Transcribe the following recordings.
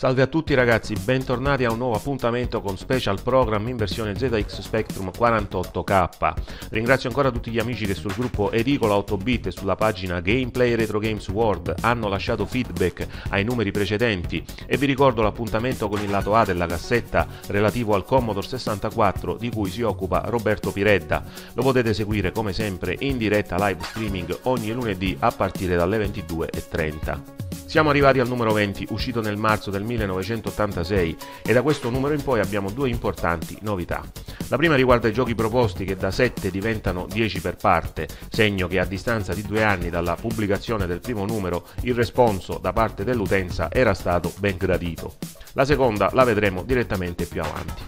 Salve a tutti ragazzi, bentornati a un nuovo appuntamento con Special Program in versione ZX Spectrum 48K. Ringrazio ancora tutti gli amici che sul gruppo Edicola 8bit e sulla pagina Gameplay Retro Games World hanno lasciato feedback ai numeri precedenti e vi ricordo l'appuntamento con il lato A della cassetta relativo al Commodore 64 di cui si occupa Roberto Piretta. Lo potete seguire come sempre in diretta live streaming ogni lunedì a partire dalle 22.30. Siamo arrivati al numero 20, uscito nel marzo del 1986, e da questo numero in poi abbiamo due importanti novità. La prima riguarda i giochi proposti che da 7 diventano 10 per parte, segno che a distanza di due anni dalla pubblicazione del primo numero il responso da parte dell'utenza era stato ben gradito. La seconda la vedremo direttamente più avanti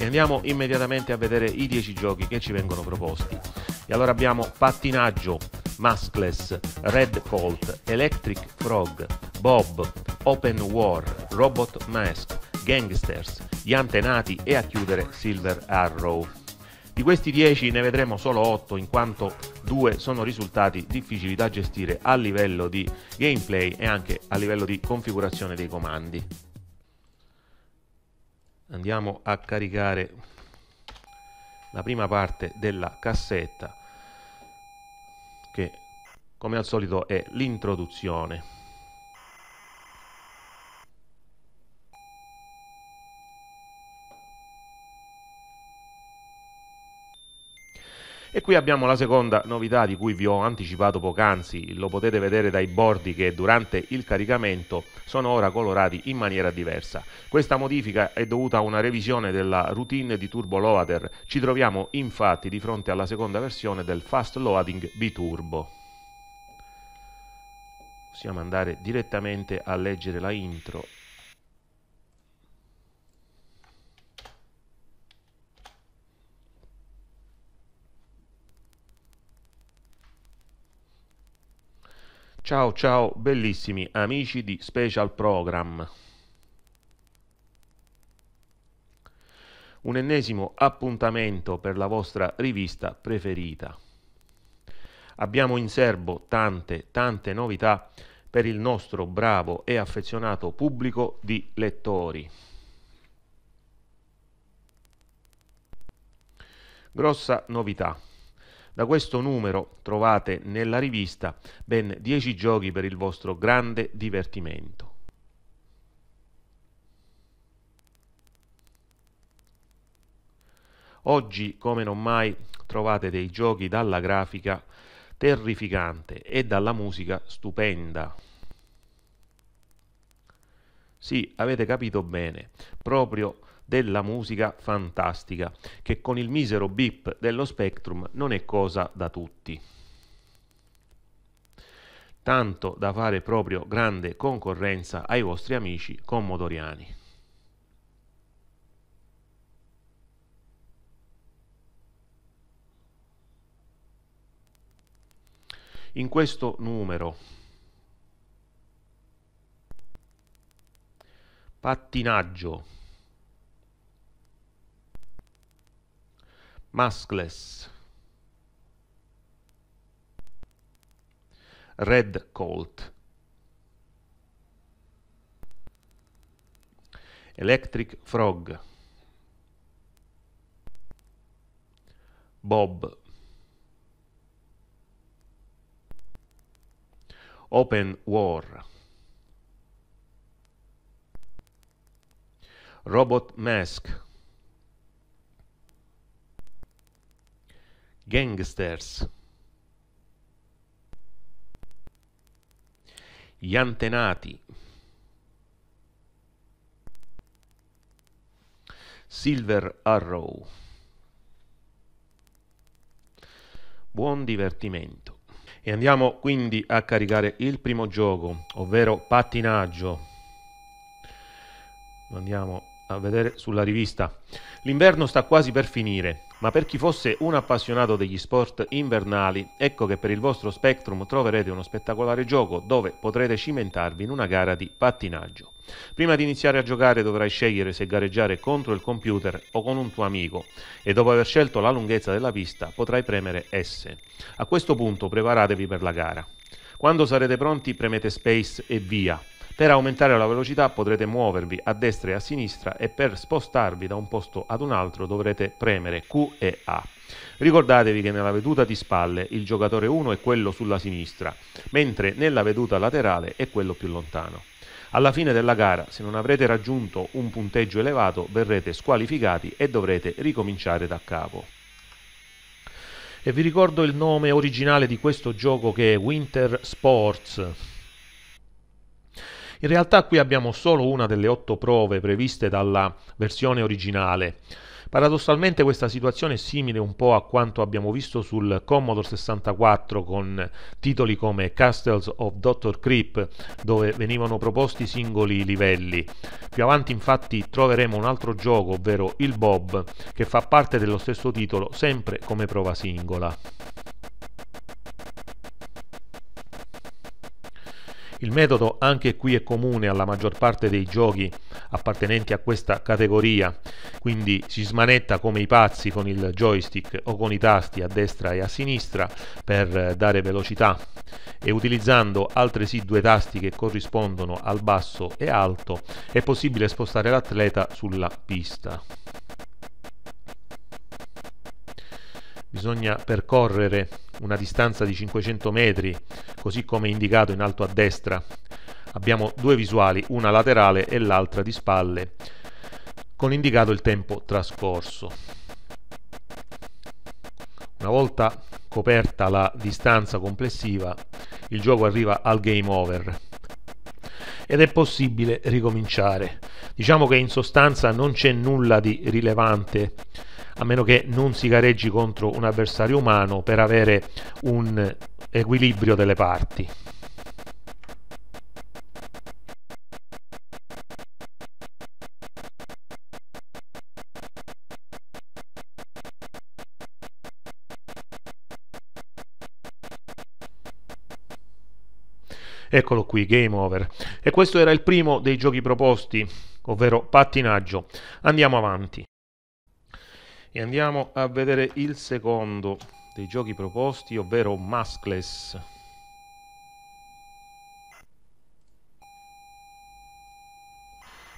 e andiamo immediatamente a vedere i 10 giochi che ci vengono proposti. E allora abbiamo pattinaggio, Maskless, Red Colt, Electric Frog, Bob, Open War, Robot Mask, Gangsters, Gli Antenati e a chiudere Silver Arrow. Di questi 10 ne vedremo solo 8 in quanto 2 sono risultati difficili da gestire a livello di gameplay e anche a livello di configurazione dei comandi andiamo a caricare la prima parte della cassetta che come al solito è l'introduzione E qui abbiamo la seconda novità di cui vi ho anticipato poc'anzi, lo potete vedere dai bordi che durante il caricamento sono ora colorati in maniera diversa. Questa modifica è dovuta a una revisione della routine di turbo loader, ci troviamo infatti di fronte alla seconda versione del fast loading biturbo. Possiamo andare direttamente a leggere la intro Ciao ciao bellissimi amici di Special Program. Un ennesimo appuntamento per la vostra rivista preferita. Abbiamo in serbo tante tante novità per il nostro bravo e affezionato pubblico di lettori. Grossa novità da questo numero trovate nella rivista ben 10 giochi per il vostro grande divertimento. Oggi, come non mai, trovate dei giochi dalla grafica terrificante e dalla musica stupenda. Sì, avete capito bene, proprio della musica fantastica, che con il misero bip dello Spectrum non è cosa da tutti. Tanto da fare proprio grande concorrenza ai vostri amici commodoriani. In questo numero pattinaggio maskless, Red Colt, Electric Frog, Bob, Open War, Robot Mask, Gangsters. Gli antenati. Silver Arrow. Buon divertimento. E andiamo quindi a caricare il primo gioco, ovvero pattinaggio. Andiamo a vedere sulla rivista. L'inverno sta quasi per finire, ma per chi fosse un appassionato degli sport invernali, ecco che per il vostro Spectrum troverete uno spettacolare gioco dove potrete cimentarvi in una gara di pattinaggio. Prima di iniziare a giocare dovrai scegliere se gareggiare contro il computer o con un tuo amico e dopo aver scelto la lunghezza della pista potrai premere S. A questo punto preparatevi per la gara. Quando sarete pronti premete Space e via. Per aumentare la velocità potrete muovervi a destra e a sinistra e per spostarvi da un posto ad un altro dovrete premere Q e A. Ricordatevi che nella veduta di spalle il giocatore 1 è quello sulla sinistra, mentre nella veduta laterale è quello più lontano. Alla fine della gara, se non avrete raggiunto un punteggio elevato, verrete squalificati e dovrete ricominciare da capo. E vi ricordo il nome originale di questo gioco che è Winter Sports. In realtà qui abbiamo solo una delle otto prove previste dalla versione originale. Paradossalmente questa situazione è simile un po' a quanto abbiamo visto sul Commodore 64 con titoli come Castles of Dr. Creep dove venivano proposti singoli livelli. Più avanti infatti troveremo un altro gioco, ovvero il Bob, che fa parte dello stesso titolo sempre come prova singola. Il metodo anche qui è comune alla maggior parte dei giochi appartenenti a questa categoria, quindi si smanetta come i pazzi con il joystick o con i tasti a destra e a sinistra per eh, dare velocità e utilizzando altresì due tasti che corrispondono al basso e alto è possibile spostare l'atleta sulla pista. bisogna percorrere una distanza di 500 metri, così come indicato in alto a destra. Abbiamo due visuali, una laterale e l'altra di spalle, con indicato il tempo trascorso. Una volta coperta la distanza complessiva, il gioco arriva al game over ed è possibile ricominciare. Diciamo che in sostanza non c'è nulla di rilevante a meno che non si gareggi contro un avversario umano per avere un equilibrio delle parti. Eccolo qui, game over. E questo era il primo dei giochi proposti, ovvero pattinaggio. Andiamo avanti. E andiamo a vedere il secondo dei giochi proposti, ovvero Maskless.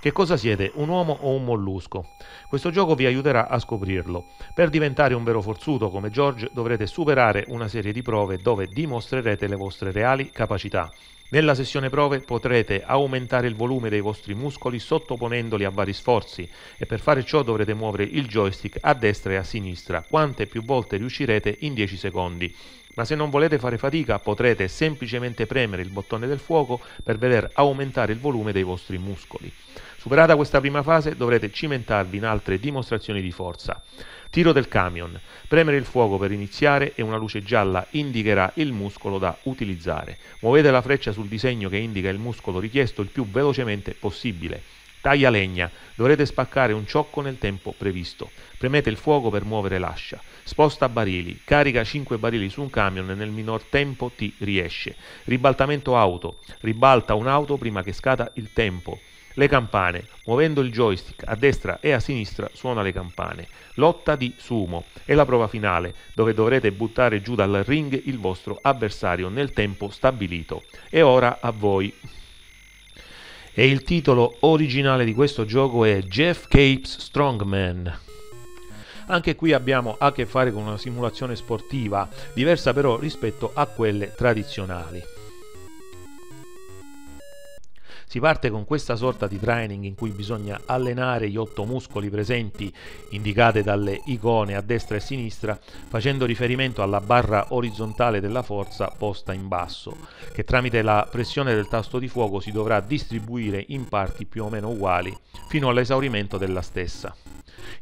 Che cosa siete, un uomo o un mollusco? Questo gioco vi aiuterà a scoprirlo. Per diventare un vero forzuto come George dovrete superare una serie di prove dove dimostrerete le vostre reali capacità. Nella sessione prove potrete aumentare il volume dei vostri muscoli sottoponendoli a vari sforzi e per fare ciò dovrete muovere il joystick a destra e a sinistra quante più volte riuscirete in 10 secondi. Ma se non volete fare fatica potrete semplicemente premere il bottone del fuoco per vedere aumentare il volume dei vostri muscoli. Superata questa prima fase dovrete cimentarvi in altre dimostrazioni di forza. Tiro del camion. Premere il fuoco per iniziare e una luce gialla indicherà il muscolo da utilizzare. Muovete la freccia sul disegno che indica il muscolo richiesto il più velocemente possibile. Taglia legna. Dovrete spaccare un ciocco nel tempo previsto. Premete il fuoco per muovere l'ascia. Sposta barili. Carica 5 barili su un camion e nel minor tempo ti riesce. Ribaltamento auto. Ribalta un'auto prima che scada il tempo le campane. Muovendo il joystick a destra e a sinistra suona le campane. Lotta di sumo è la prova finale, dove dovrete buttare giù dal ring il vostro avversario nel tempo stabilito. E ora a voi. E il titolo originale di questo gioco è Jeff Capes Strongman. Anche qui abbiamo a che fare con una simulazione sportiva, diversa però rispetto a quelle tradizionali. Si parte con questa sorta di training in cui bisogna allenare gli otto muscoli presenti indicate dalle icone a destra e sinistra facendo riferimento alla barra orizzontale della forza posta in basso che tramite la pressione del tasto di fuoco si dovrà distribuire in parti più o meno uguali fino all'esaurimento della stessa.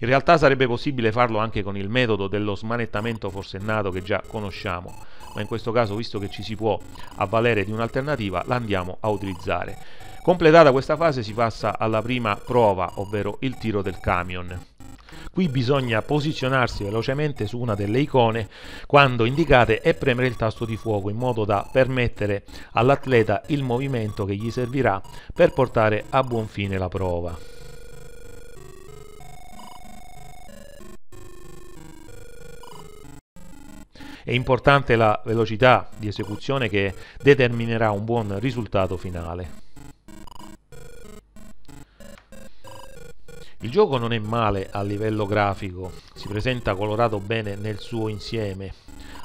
In realtà sarebbe possibile farlo anche con il metodo dello smanettamento forsennato che già conosciamo, ma in questo caso visto che ci si può avvalere di un'alternativa l'andiamo a utilizzare. Completata questa fase si passa alla prima prova, ovvero il tiro del camion. Qui bisogna posizionarsi velocemente su una delle icone quando indicate e premere il tasto di fuoco in modo da permettere all'atleta il movimento che gli servirà per portare a buon fine la prova. È importante la velocità di esecuzione che determinerà un buon risultato finale. Il gioco non è male a livello grafico, si presenta colorato bene nel suo insieme.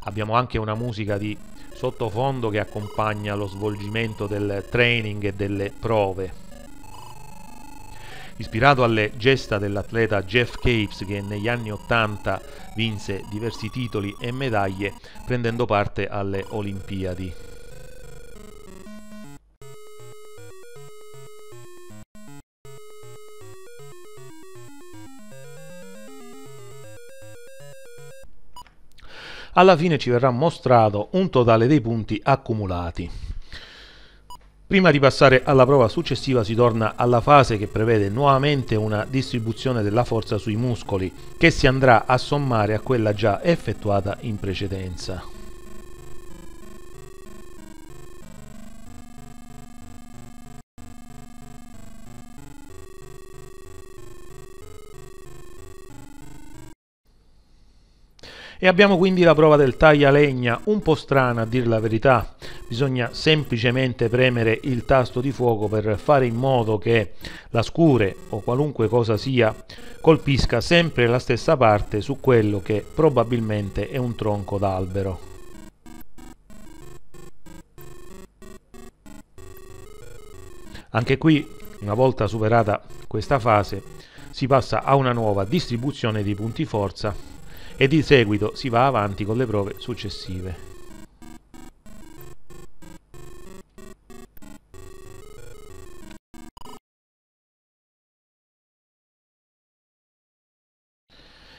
Abbiamo anche una musica di sottofondo che accompagna lo svolgimento del training e delle prove. Ispirato alle gesta dell'atleta Jeff Capes che negli anni 80 vinse diversi titoli e medaglie prendendo parte alle Olimpiadi. alla fine ci verrà mostrato un totale dei punti accumulati. Prima di passare alla prova successiva si torna alla fase che prevede nuovamente una distribuzione della forza sui muscoli che si andrà a sommare a quella già effettuata in precedenza. E abbiamo quindi la prova del taglialegna, un po' strana a dir la verità, bisogna semplicemente premere il tasto di fuoco per fare in modo che la scure o qualunque cosa sia colpisca sempre la stessa parte su quello che probabilmente è un tronco d'albero. Anche qui, una volta superata questa fase, si passa a una nuova distribuzione di punti forza e di seguito si va avanti con le prove successive.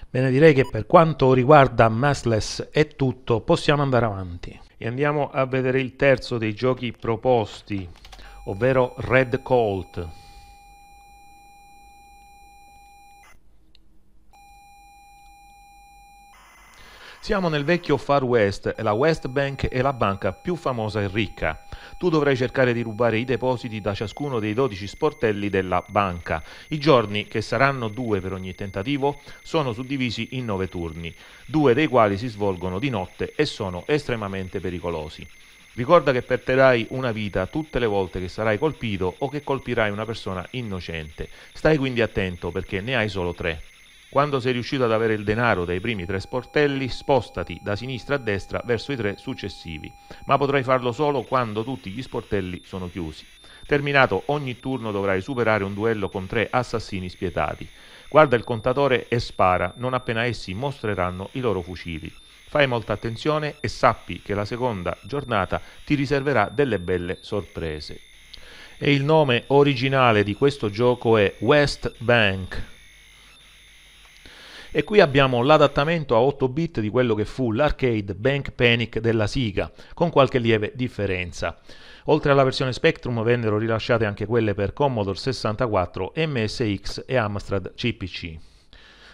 Bene, direi che per quanto riguarda Massless è tutto, possiamo andare avanti. E andiamo a vedere il terzo dei giochi proposti, ovvero Red Colt. Siamo nel vecchio Far West, e la West Bank è la banca più famosa e ricca. Tu dovrai cercare di rubare i depositi da ciascuno dei 12 sportelli della banca. I giorni, che saranno due per ogni tentativo, sono suddivisi in nove turni, due dei quali si svolgono di notte e sono estremamente pericolosi. Ricorda che perderai una vita tutte le volte che sarai colpito o che colpirai una persona innocente. Stai quindi attento perché ne hai solo tre. Quando sei riuscito ad avere il denaro dai primi tre sportelli, spostati da sinistra a destra verso i tre successivi, ma potrai farlo solo quando tutti gli sportelli sono chiusi. Terminato ogni turno dovrai superare un duello con tre assassini spietati. Guarda il contatore e spara, non appena essi mostreranno i loro fucili. Fai molta attenzione e sappi che la seconda giornata ti riserverà delle belle sorprese. E il nome originale di questo gioco è West Bank, e qui abbiamo l'adattamento a 8 bit di quello che fu l'arcade Bank Panic della Sega, con qualche lieve differenza. Oltre alla versione Spectrum vennero rilasciate anche quelle per Commodore 64, MSX e Amstrad CPC.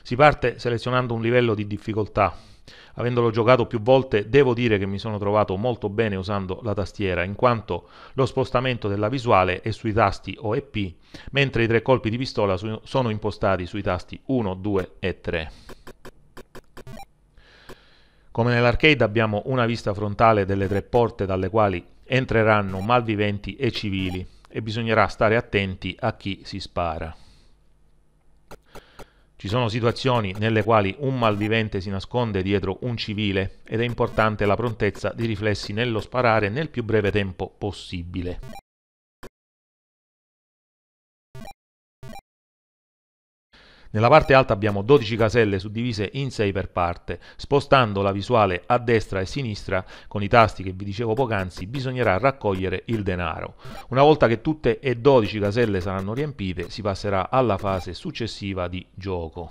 Si parte selezionando un livello di difficoltà, Avendolo giocato più volte, devo dire che mi sono trovato molto bene usando la tastiera, in quanto lo spostamento della visuale è sui tasti O e P, mentre i tre colpi di pistola su- sono impostati sui tasti 1, 2 e 3. Come nell'arcade abbiamo una vista frontale delle tre porte dalle quali entreranno malviventi e civili e bisognerà stare attenti a chi si spara. Ci sono situazioni nelle quali un malvivente si nasconde dietro un civile ed è importante la prontezza di riflessi nello sparare nel più breve tempo possibile. Nella parte alta abbiamo 12 caselle suddivise in 6 per parte. Spostando la visuale a destra e sinistra con i tasti che vi dicevo poc'anzi bisognerà raccogliere il denaro. Una volta che tutte e 12 caselle saranno riempite si passerà alla fase successiva di gioco.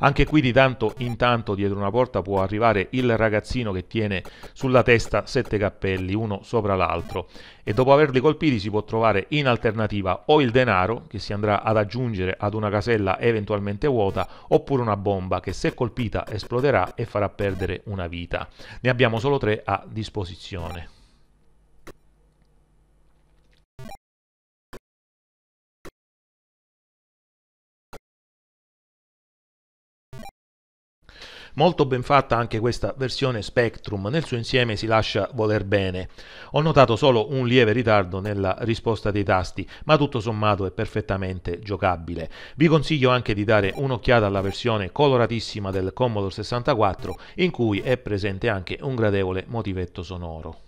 Anche qui di tanto in tanto dietro una porta può arrivare il ragazzino che tiene sulla testa sette cappelli, uno sopra l'altro, e dopo averli colpiti si può trovare in alternativa o il denaro che si andrà ad aggiungere ad una casella eventualmente vuota, oppure una bomba che se colpita esploderà e farà perdere una vita. Ne abbiamo solo tre a disposizione. Molto ben fatta anche questa versione Spectrum, nel suo insieme si lascia voler bene. Ho notato solo un lieve ritardo nella risposta dei tasti, ma tutto sommato è perfettamente giocabile. Vi consiglio anche di dare un'occhiata alla versione coloratissima del Commodore 64, in cui è presente anche un gradevole motivetto sonoro.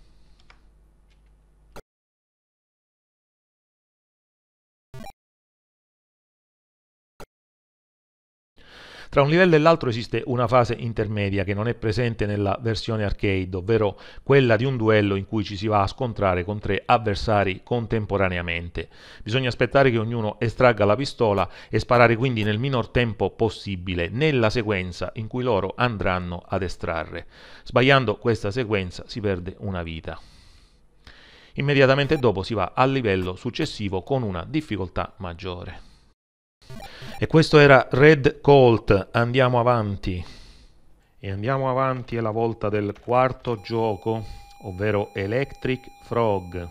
Tra un livello e l'altro esiste una fase intermedia che non è presente nella versione arcade, ovvero quella di un duello in cui ci si va a scontrare con tre avversari contemporaneamente. Bisogna aspettare che ognuno estragga la pistola e sparare quindi nel minor tempo possibile nella sequenza in cui loro andranno ad estrarre. Sbagliando questa sequenza si perde una vita. Immediatamente dopo si va al livello successivo con una difficoltà maggiore. E questo era Red Colt, andiamo avanti. E andiamo avanti alla volta del quarto gioco, ovvero Electric Frog.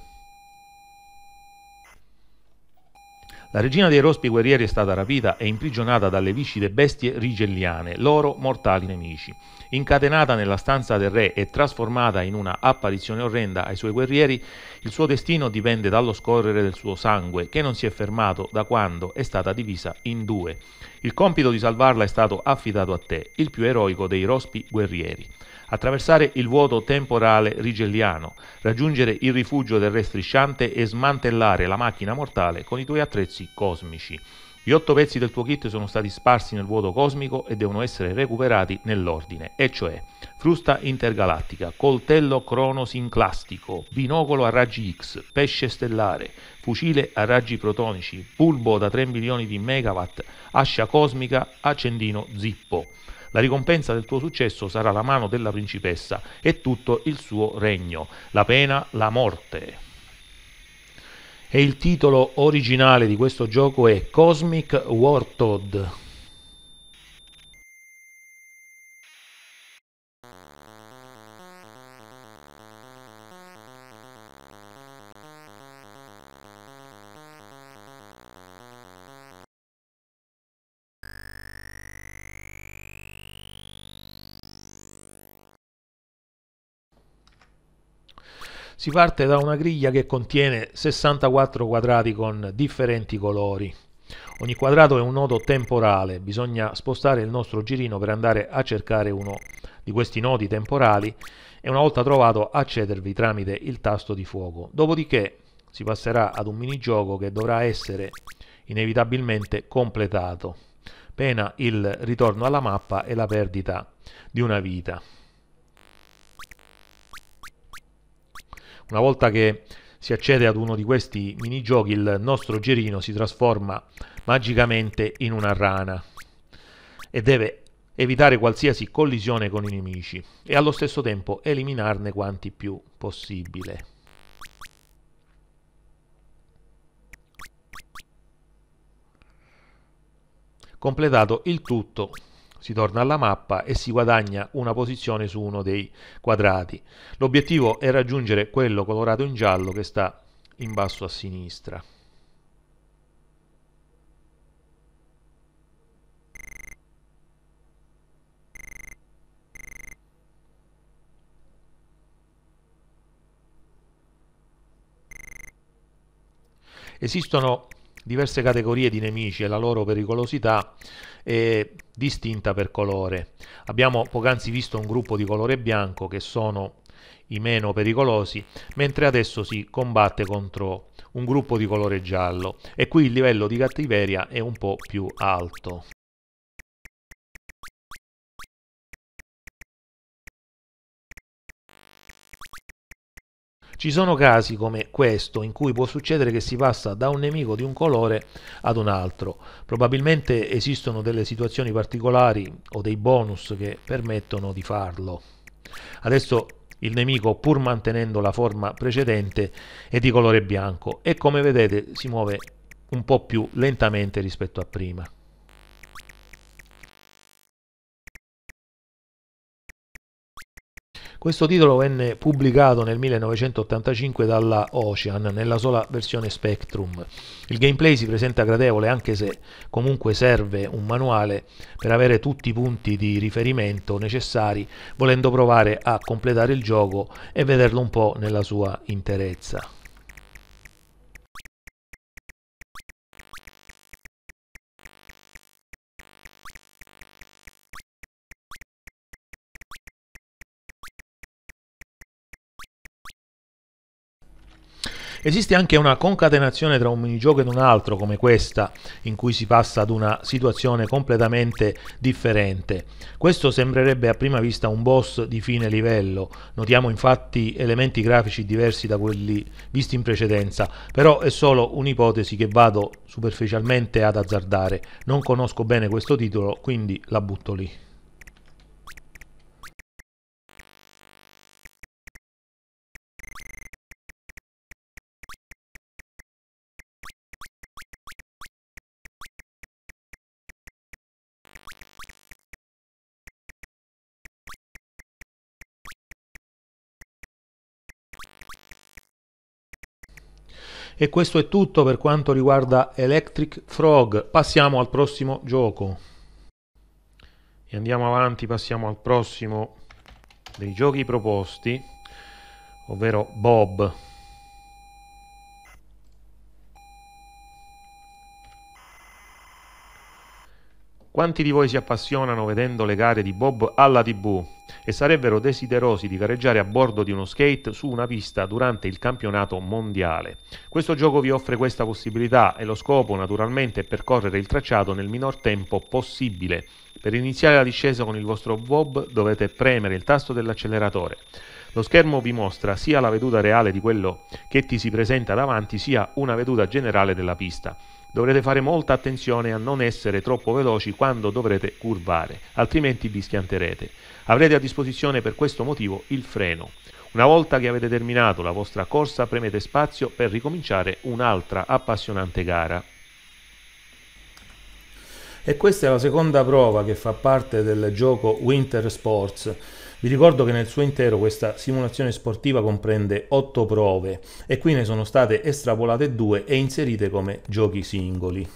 La regina dei rospi guerrieri è stata rapita e imprigionata dalle viscide bestie rigelliane, loro mortali nemici. Incatenata nella stanza del re e trasformata in una apparizione orrenda ai suoi guerrieri, il suo destino dipende dallo scorrere del suo sangue, che non si è fermato da quando è stata divisa in due. Il compito di salvarla è stato affidato a te, il più eroico dei rospi guerrieri attraversare il vuoto temporale rigelliano, raggiungere il rifugio del re strisciante e smantellare la macchina mortale con i tuoi attrezzi cosmici. Gli otto pezzi del tuo kit sono stati sparsi nel vuoto cosmico e devono essere recuperati nell'ordine, e cioè frusta intergalattica, coltello cronosinclastico, binocolo a raggi X, pesce stellare, fucile a raggi protonici, bulbo da 3 milioni di megawatt, ascia cosmica, accendino zippo. La ricompensa del tuo successo sarà la mano della principessa e tutto il suo regno. La pena, la morte. E il titolo originale di questo gioco è Cosmic Wartod. Si parte da una griglia che contiene 64 quadrati con differenti colori. Ogni quadrato è un nodo temporale, bisogna spostare il nostro girino per andare a cercare uno di questi nodi temporali e una volta trovato accedervi tramite il tasto di fuoco. Dopodiché si passerà ad un minigioco che dovrà essere inevitabilmente completato, pena il ritorno alla mappa e la perdita di una vita. Una volta che si accede ad uno di questi minigiochi, il nostro Gerino si trasforma magicamente in una rana e deve evitare qualsiasi collisione con i nemici e allo stesso tempo eliminarne quanti più possibile. Completato il tutto si torna alla mappa e si guadagna una posizione su uno dei quadrati. L'obiettivo è raggiungere quello colorato in giallo che sta in basso a sinistra. Esistono diverse categorie di nemici e la loro pericolosità e distinta per colore. Abbiamo poc'anzi visto un gruppo di colore bianco che sono i meno pericolosi, mentre adesso si combatte contro un gruppo di colore giallo e qui il livello di cattiveria è un po' più alto. Ci sono casi come questo in cui può succedere che si passa da un nemico di un colore ad un altro. Probabilmente esistono delle situazioni particolari o dei bonus che permettono di farlo. Adesso il nemico, pur mantenendo la forma precedente, è di colore bianco e come vedete si muove un po' più lentamente rispetto a prima. Questo titolo venne pubblicato nel 1985 dalla Ocean nella sola versione Spectrum. Il gameplay si presenta gradevole anche se comunque serve un manuale per avere tutti i punti di riferimento necessari volendo provare a completare il gioco e vederlo un po' nella sua interezza. Esiste anche una concatenazione tra un minigioco ed un altro come questa, in cui si passa ad una situazione completamente differente. Questo sembrerebbe a prima vista un boss di fine livello, notiamo infatti elementi grafici diversi da quelli visti in precedenza, però è solo un'ipotesi che vado superficialmente ad azzardare. Non conosco bene questo titolo, quindi la butto lì. E questo è tutto per quanto riguarda Electric Frog. Passiamo al prossimo gioco. E andiamo avanti, passiamo al prossimo dei giochi proposti, ovvero Bob. Quanti di voi si appassionano vedendo le gare di Bob alla tv? e sarebbero desiderosi di gareggiare a bordo di uno skate su una pista durante il campionato mondiale. Questo gioco vi offre questa possibilità e lo scopo naturalmente è percorrere il tracciato nel minor tempo possibile. Per iniziare la discesa con il vostro VOB dovete premere il tasto dell'acceleratore. Lo schermo vi mostra sia la veduta reale di quello che ti si presenta davanti, sia una veduta generale della pista. Dovrete fare molta attenzione a non essere troppo veloci quando dovrete curvare, altrimenti vi schianterete. Avrete a disposizione per questo motivo il freno. Una volta che avete terminato la vostra corsa premete spazio per ricominciare un'altra appassionante gara. E questa è la seconda prova che fa parte del gioco Winter Sports vi ricordo che nel suo intero questa simulazione sportiva comprende 8 prove e qui ne sono state estrapolate 2 e inserite come giochi singoli.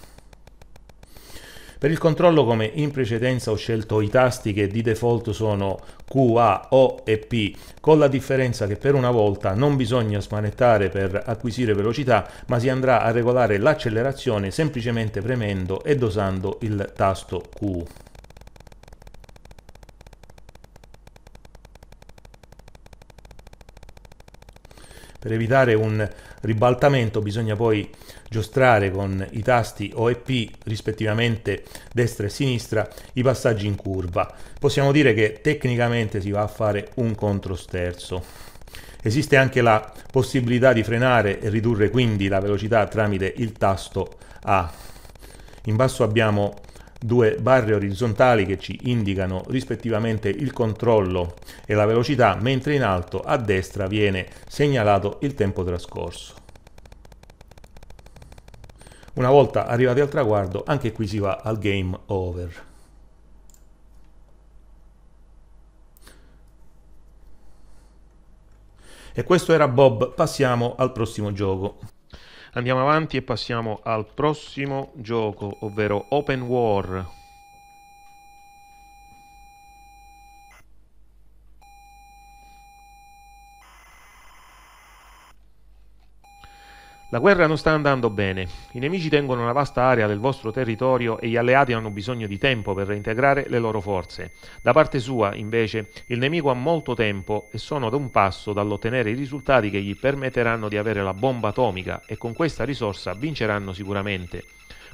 Per il controllo, come in precedenza, ho scelto i tasti che di default sono Q, A, O e P, con la differenza che per una volta non bisogna smanettare per acquisire velocità, ma si andrà a regolare l'accelerazione semplicemente premendo e dosando il tasto Q. Per evitare un ribaltamento bisogna poi giostrare con i tasti O e P rispettivamente destra e sinistra i passaggi in curva. Possiamo dire che tecnicamente si va a fare un controsterzo. Esiste anche la possibilità di frenare e ridurre quindi la velocità tramite il tasto A. In basso abbiamo due barre orizzontali che ci indicano rispettivamente il controllo e la velocità, mentre in alto a destra viene segnalato il tempo trascorso. Una volta arrivati al traguardo, anche qui si va al game over. E questo era Bob, passiamo al prossimo gioco. Andiamo avanti e passiamo al prossimo gioco, ovvero Open War. La guerra non sta andando bene, i nemici tengono una vasta area del vostro territorio e gli alleati hanno bisogno di tempo per reintegrare le loro forze. Da parte sua, invece, il nemico ha molto tempo e sono ad un passo dall'ottenere i risultati che gli permetteranno di avere la bomba atomica e con questa risorsa vinceranno sicuramente.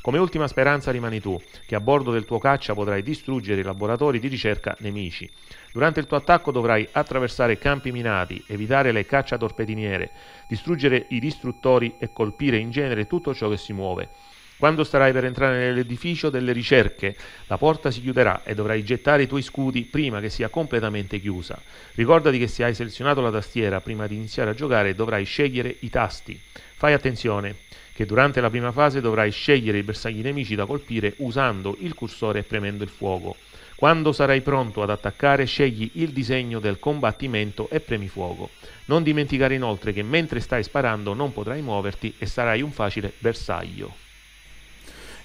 Come ultima speranza rimani tu, che a bordo del tuo caccia potrai distruggere i laboratori di ricerca nemici. Durante il tuo attacco dovrai attraversare campi minati, evitare le cacciatorpediniere, distruggere i distruttori e colpire in genere tutto ciò che si muove. Quando starai per entrare nell'edificio delle ricerche, la porta si chiuderà e dovrai gettare i tuoi scudi prima che sia completamente chiusa. Ricordati che se hai selezionato la tastiera prima di iniziare a giocare dovrai scegliere i tasti. Fai attenzione, che durante la prima fase dovrai scegliere i bersagli nemici da colpire usando il cursore e premendo il fuoco. Quando sarai pronto ad attaccare, scegli il disegno del combattimento e premi fuoco. Non dimenticare inoltre che mentre stai sparando non potrai muoverti e sarai un facile bersaglio.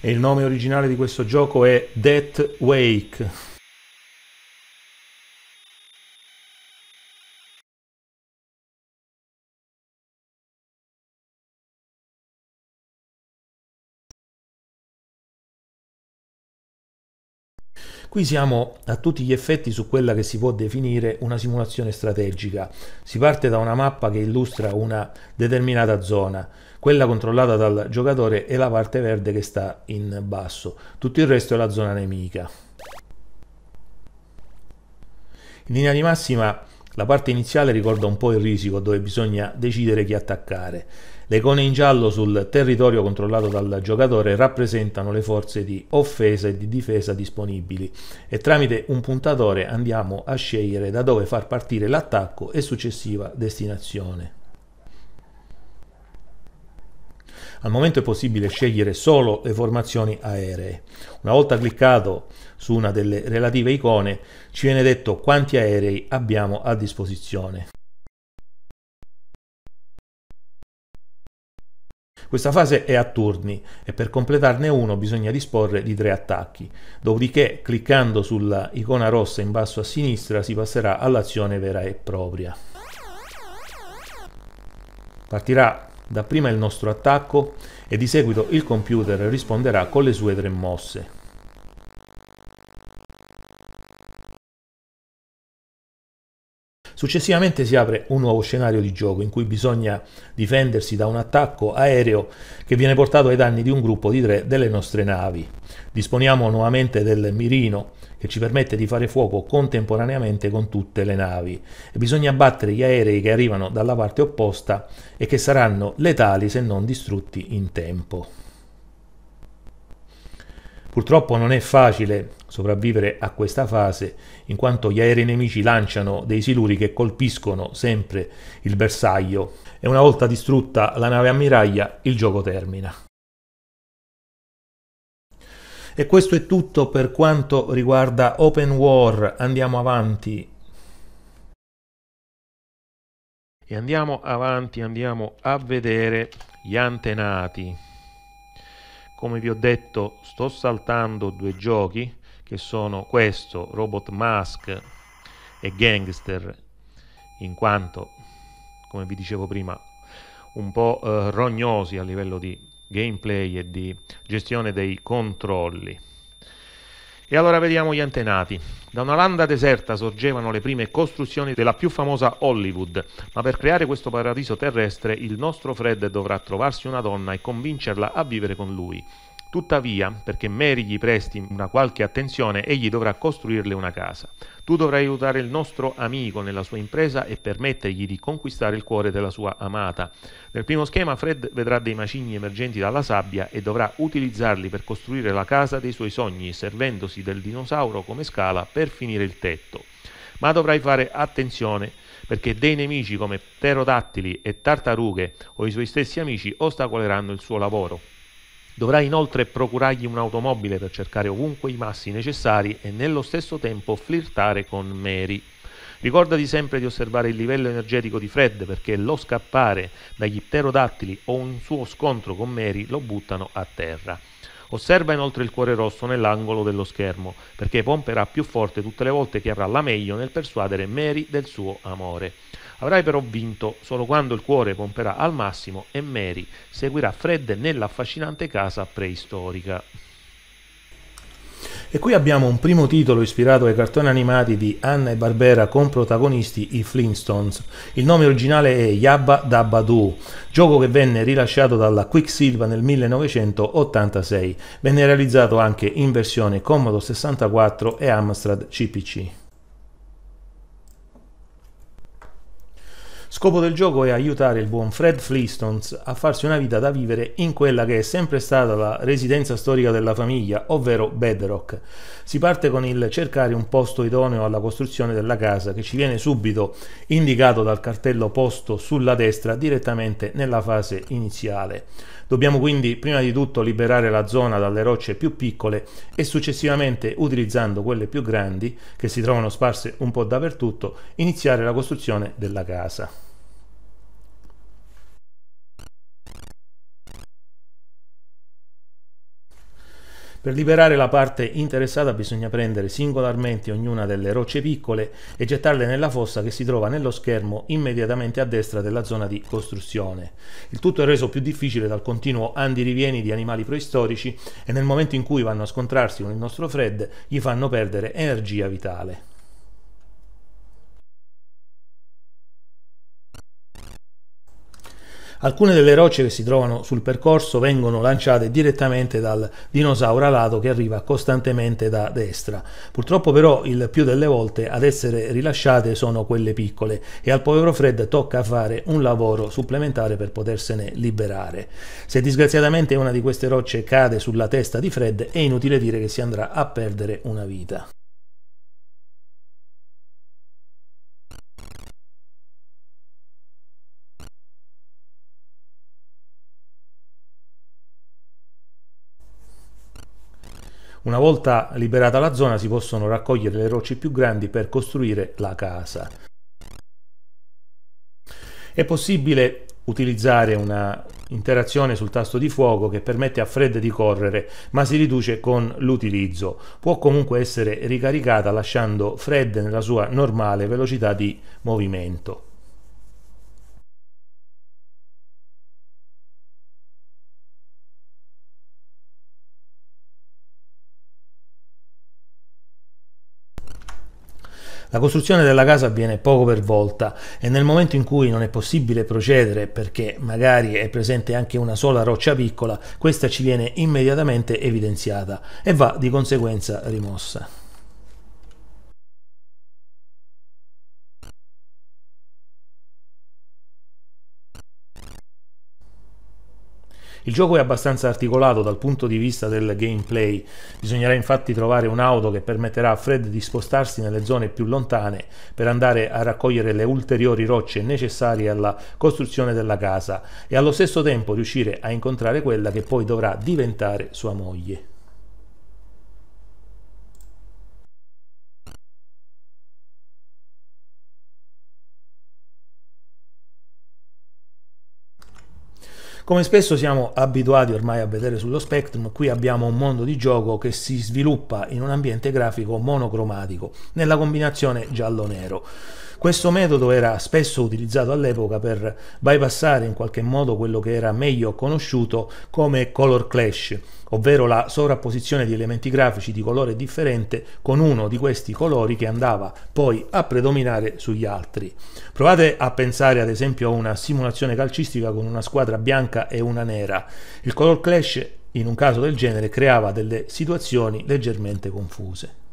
E il nome originale di questo gioco è Death Wake. Qui siamo a tutti gli effetti su quella che si può definire una simulazione strategica. Si parte da una mappa che illustra una determinata zona, quella controllata dal giocatore è la parte verde che sta in basso, tutto il resto è la zona nemica. In linea di massima la parte iniziale ricorda un po' il risico dove bisogna decidere chi attaccare. Le icone in giallo sul territorio controllato dal giocatore rappresentano le forze di offesa e di difesa disponibili e tramite un puntatore andiamo a scegliere da dove far partire l'attacco e successiva destinazione. Al momento è possibile scegliere solo le formazioni aeree. Una volta cliccato su una delle relative icone ci viene detto quanti aerei abbiamo a disposizione. Questa fase è a turni e per completarne uno bisogna disporre di tre attacchi, dopodiché cliccando sulla icona rossa in basso a sinistra si passerà all'azione vera e propria. Partirà dapprima il nostro attacco e di seguito il computer risponderà con le sue tre mosse. Successivamente si apre un nuovo scenario di gioco in cui bisogna difendersi da un attacco aereo che viene portato ai danni di un gruppo di tre delle nostre navi. Disponiamo nuovamente del mirino che ci permette di fare fuoco contemporaneamente con tutte le navi e bisogna abbattere gli aerei che arrivano dalla parte opposta e che saranno letali se non distrutti in tempo. Purtroppo non è facile sopravvivere a questa fase, in quanto gli aerei nemici lanciano dei siluri che colpiscono sempre il bersaglio e una volta distrutta la nave ammiraglia il gioco termina. E questo è tutto per quanto riguarda Open War, andiamo avanti. E andiamo avanti, andiamo a vedere gli antenati. Come vi ho detto, sto saltando due giochi che sono questo, Robot Mask e Gangster, in quanto, come vi dicevo prima, un po' eh, rognosi a livello di gameplay e di gestione dei controlli. E allora vediamo gli antenati. Da una landa deserta sorgevano le prime costruzioni della più famosa Hollywood, ma per creare questo paradiso terrestre il nostro Fred dovrà trovarsi una donna e convincerla a vivere con lui. Tuttavia, perché Mary gli presti una qualche attenzione, egli dovrà costruirle una casa. Tu dovrai aiutare il nostro amico nella sua impresa e permettergli di conquistare il cuore della sua amata. Nel primo schema Fred vedrà dei macigni emergenti dalla sabbia e dovrà utilizzarli per costruire la casa dei suoi sogni, servendosi del dinosauro come scala per finire il tetto. Ma dovrai fare attenzione perché dei nemici come pterodattili e tartarughe o i suoi stessi amici ostacoleranno il suo lavoro. Dovrà inoltre procurargli un'automobile per cercare ovunque i massi necessari e nello stesso tempo flirtare con Mary. Ricordati sempre di osservare il livello energetico di Fred perché lo scappare dagli pterodattili o un suo scontro con Mary lo buttano a terra. Osserva inoltre il cuore rosso nell'angolo dello schermo, perché pomperà più forte tutte le volte che avrà la meglio nel persuadere Mary del suo amore. Avrai però vinto solo quando il cuore pomperà al massimo e Mary seguirà Fred nell'affascinante casa preistorica. E qui abbiamo un primo titolo ispirato ai cartoni animati di Anna e Barbera con protagonisti i Flintstones. Il nome originale è Yabba Dabba Doo, gioco che venne rilasciato dalla Quicksilver nel 1986. Venne realizzato anche in versione Commodore 64 e Amstrad CPC. Scopo del gioco è aiutare il buon Fred Flistons a farsi una vita da vivere in quella che è sempre stata la residenza storica della famiglia, ovvero Bedrock. Si parte con il cercare un posto idoneo alla costruzione della casa che ci viene subito indicato dal cartello posto sulla destra direttamente nella fase iniziale. Dobbiamo quindi prima di tutto liberare la zona dalle rocce più piccole e successivamente utilizzando quelle più grandi che si trovano sparse un po' dappertutto iniziare la costruzione della casa. Per liberare la parte interessata bisogna prendere singolarmente ognuna delle rocce piccole e gettarle nella fossa che si trova nello schermo immediatamente a destra della zona di costruzione. Il tutto è reso più difficile dal continuo andirivieni di animali preistorici e nel momento in cui vanno a scontrarsi con il nostro Fred gli fanno perdere energia vitale. Alcune delle rocce che si trovano sul percorso vengono lanciate direttamente dal dinosauro alato che arriva costantemente da destra. Purtroppo però il più delle volte ad essere rilasciate sono quelle piccole e al povero Fred tocca fare un lavoro supplementare per potersene liberare. Se disgraziatamente una di queste rocce cade sulla testa di Fred è inutile dire che si andrà a perdere una vita. Una volta liberata la zona si possono raccogliere le rocce più grandi per costruire la casa. È possibile utilizzare una interazione sul tasto di fuoco che permette a Fred di correre, ma si riduce con l'utilizzo. Può comunque essere ricaricata lasciando Fred nella sua normale velocità di movimento. La costruzione della casa avviene poco per volta e nel momento in cui non è possibile procedere perché magari è presente anche una sola roccia piccola, questa ci viene immediatamente evidenziata e va di conseguenza rimossa. Il gioco è abbastanza articolato dal punto di vista del gameplay, bisognerà infatti trovare un'auto che permetterà a Fred di spostarsi nelle zone più lontane per andare a raccogliere le ulteriori rocce necessarie alla costruzione della casa e allo stesso tempo riuscire a incontrare quella che poi dovrà diventare sua moglie. Come spesso siamo abituati ormai a vedere sullo Spectrum, qui abbiamo un mondo di gioco che si sviluppa in un ambiente grafico monocromatico, nella combinazione giallo-nero. Questo metodo era spesso utilizzato all'epoca per bypassare in qualche modo quello che era meglio conosciuto come color clash, ovvero la sovrapposizione di elementi grafici di colore differente con uno di questi colori che andava poi a predominare sugli altri. Provate a pensare ad esempio a una simulazione calcistica con una squadra bianca e una nera. Il color clash in un caso del genere creava delle situazioni leggermente confuse.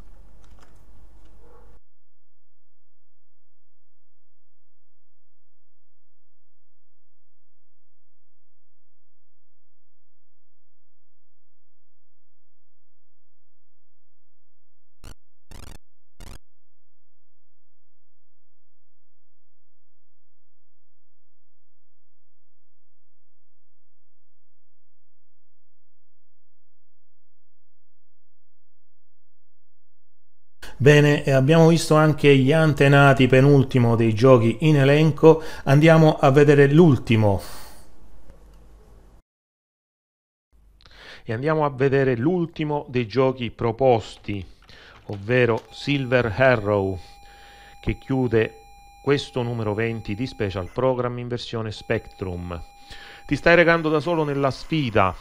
Bene, abbiamo visto anche gli antenati penultimo dei giochi in elenco, andiamo a vedere l'ultimo. E andiamo a vedere l'ultimo dei giochi proposti, ovvero Silver Arrow, che chiude questo numero 20 di Special Program in versione Spectrum. Ti stai regando da solo nella sfida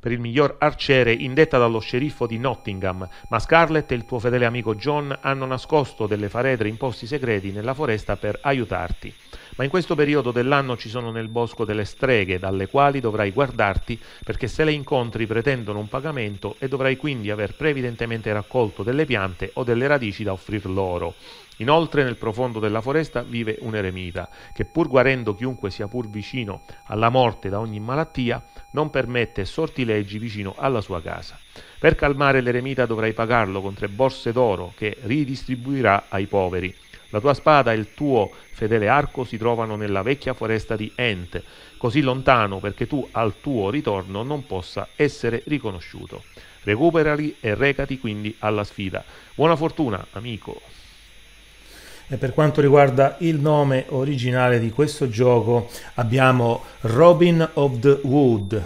per il miglior arciere indetta dallo sceriffo di Nottingham, ma Scarlett e il tuo fedele amico John hanno nascosto delle faredre in posti segreti nella foresta per aiutarti. Ma in questo periodo dell'anno ci sono nel bosco delle streghe, dalle quali dovrai guardarti, perché se le incontri pretendono un pagamento e dovrai quindi aver previdentemente raccolto delle piante o delle radici da offrir loro. Inoltre nel profondo della foresta vive un eremita, che pur guarendo chiunque sia pur vicino alla morte da ogni malattia, non permette sortileggi vicino alla sua casa. Per calmare l'eremita dovrai pagarlo con tre borse d'oro che ridistribuirà ai poveri. La tua spada e il tuo fedele arco si trovano nella vecchia foresta di Ent, così lontano perché tu al tuo ritorno non possa essere riconosciuto. Recuperali e recati quindi alla sfida. Buona fortuna, amico. E per quanto riguarda il nome originale di questo gioco abbiamo Robin of the Wood,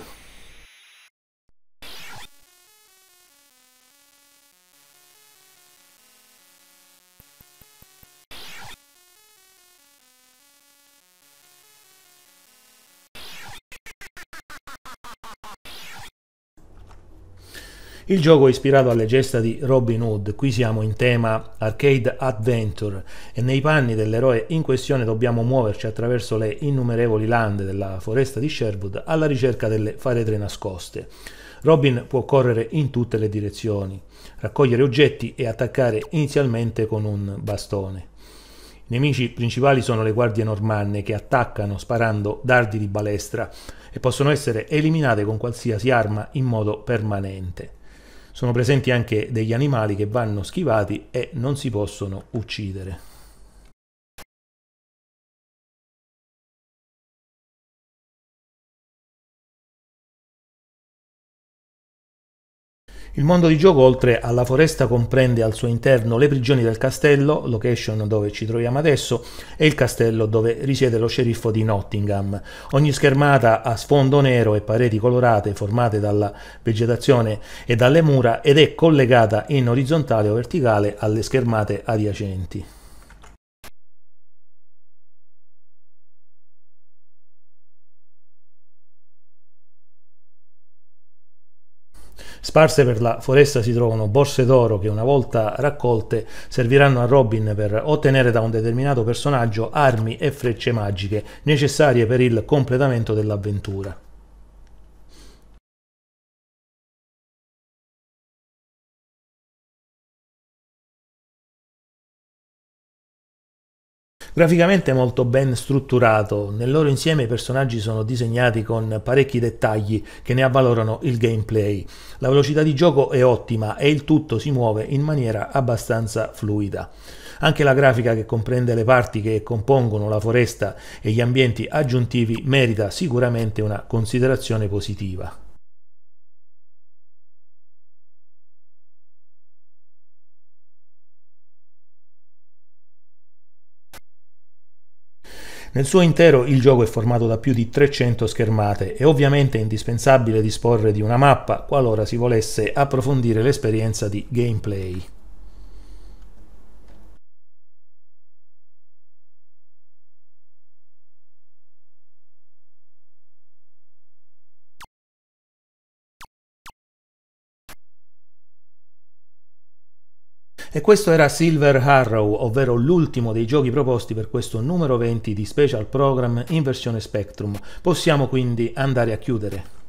Il gioco è ispirato alle gesta di Robin Hood, qui siamo in tema arcade adventure e nei panni dell'eroe in questione dobbiamo muoverci attraverso le innumerevoli lande della foresta di Sherwood alla ricerca delle faretre nascoste. Robin può correre in tutte le direzioni, raccogliere oggetti e attaccare inizialmente con un bastone. I nemici principali sono le guardie normanne che attaccano sparando dardi di balestra e possono essere eliminate con qualsiasi arma in modo permanente sono presenti anche degli animali che vanno schivati e non si possono uccidere. Il mondo di gioco oltre alla foresta comprende al suo interno le prigioni del castello, location dove ci troviamo adesso, e il castello dove risiede lo sceriffo di Nottingham. Ogni schermata ha sfondo nero e pareti colorate formate dalla vegetazione e dalle mura ed è collegata in orizzontale o verticale alle schermate adiacenti. Sparse per la foresta si trovano borse d'oro che una volta raccolte serviranno a Robin per ottenere da un determinato personaggio armi e frecce magiche necessarie per il completamento dell'avventura. Graficamente molto ben strutturato, nel loro insieme i personaggi sono disegnati con parecchi dettagli che ne avvalorano il gameplay. La velocità di gioco è ottima e il tutto si muove in maniera abbastanza fluida. Anche la grafica che comprende le parti che compongono la foresta e gli ambienti aggiuntivi merita sicuramente una considerazione positiva. Nel suo intero il gioco è formato da più di 300 schermate e ovviamente è indispensabile disporre di una mappa qualora si volesse approfondire l'esperienza di gameplay. E questo era Silver Harrow, ovvero l'ultimo dei giochi proposti per questo numero 20 di Special Program in versione Spectrum. Possiamo quindi andare a chiudere.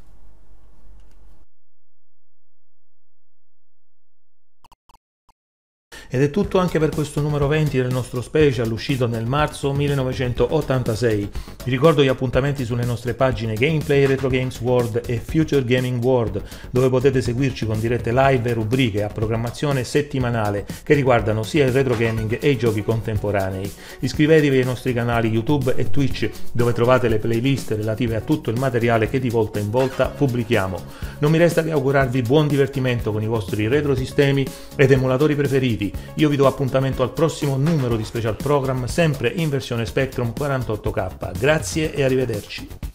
Ed è tutto anche per questo numero 20 del nostro special uscito nel marzo 1986. Vi ricordo gli appuntamenti sulle nostre pagine Gameplay Retro Games World e Future Gaming World, dove potete seguirci con dirette live e rubriche a programmazione settimanale che riguardano sia il retro gaming e i giochi contemporanei. Iscrivetevi ai nostri canali YouTube e Twitch, dove trovate le playlist relative a tutto il materiale che di volta in volta pubblichiamo. Non mi resta che augurarvi buon divertimento con i vostri retrosistemi ed emulatori preferiti io vi do appuntamento al prossimo numero di special program, sempre in versione Spectrum 48K. Grazie e arrivederci.